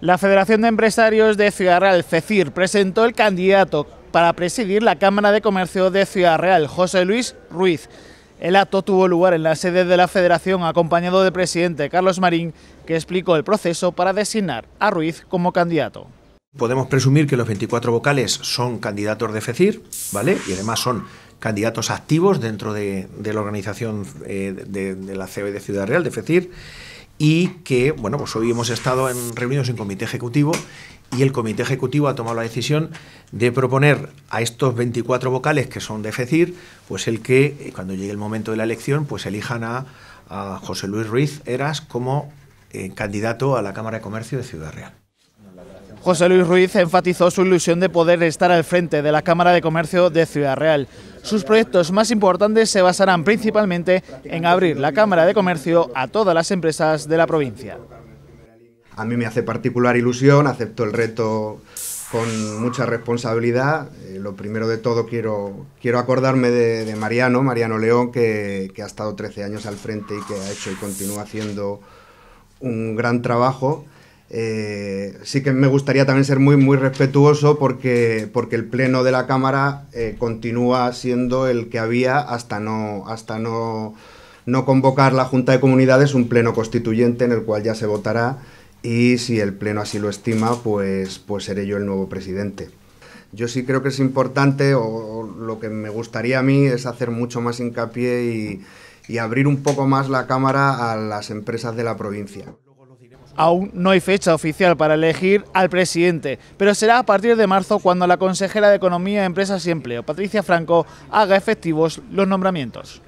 La Federación de Empresarios de Ciudad Real, FECIR, presentó el candidato para presidir la Cámara de Comercio de Ciudad Real, José Luis Ruiz. El acto tuvo lugar en la sede de la Federación, acompañado del presidente Carlos Marín, que explicó el proceso para designar a Ruiz como candidato. Podemos presumir que los 24 vocales son candidatos de FECIR, ¿vale? Y además son candidatos activos dentro de, la organización eh, de, la CB e de Ciudad Real, de FECIR y que, bueno, pues hoy hemos estado en reunidos en comité ejecutivo y el comité ejecutivo ha tomado la decisión de proponer a estos 24 vocales que son de FECIR, pues el que eh, cuando llegue el momento de la elección, pues elijan a, José Luis Ruiz Eras como eh, candidato a la Cámara de Comercio de Ciudad Real. José Luis Ruiz enfatizó su ilusión de poder estar al frente de la Cámara de Comercio de Ciudad Real. Sus proyectos más importantes se basarán principalmente en abrir la Cámara de Comercio a todas las empresas de la provincia. A mí me hace particular ilusión, acepto el reto con mucha responsabilidad. Eh, lo primero de todo quiero, quiero acordarme de, Mariano, Mariano León, que, que ha estado 13 años al frente y que ha hecho y continúa haciendo un gran trabajo. Eh, sí que me gustaría también ser muy, muy respetuoso porque, porque el pleno de la Cámara eh, continúa siendo el que había hasta no, hasta no, convocar la Junta de Comunidades, un pleno constituyente en el cual ya se votará y si el pleno así lo estima, pues, pues seré yo el nuevo presidente. Yo sí creo que es importante, o, lo que me gustaría a mí es hacer mucho más hincapié y abrir un poco más la cámara a las empresas de la provincia. Aún no hay fecha oficial para elegir al presidente, pero será a partir de marzo cuando la consejera de Economía, Empresas y Empleo, Patricia Franco, haga efectivos los nombramientos.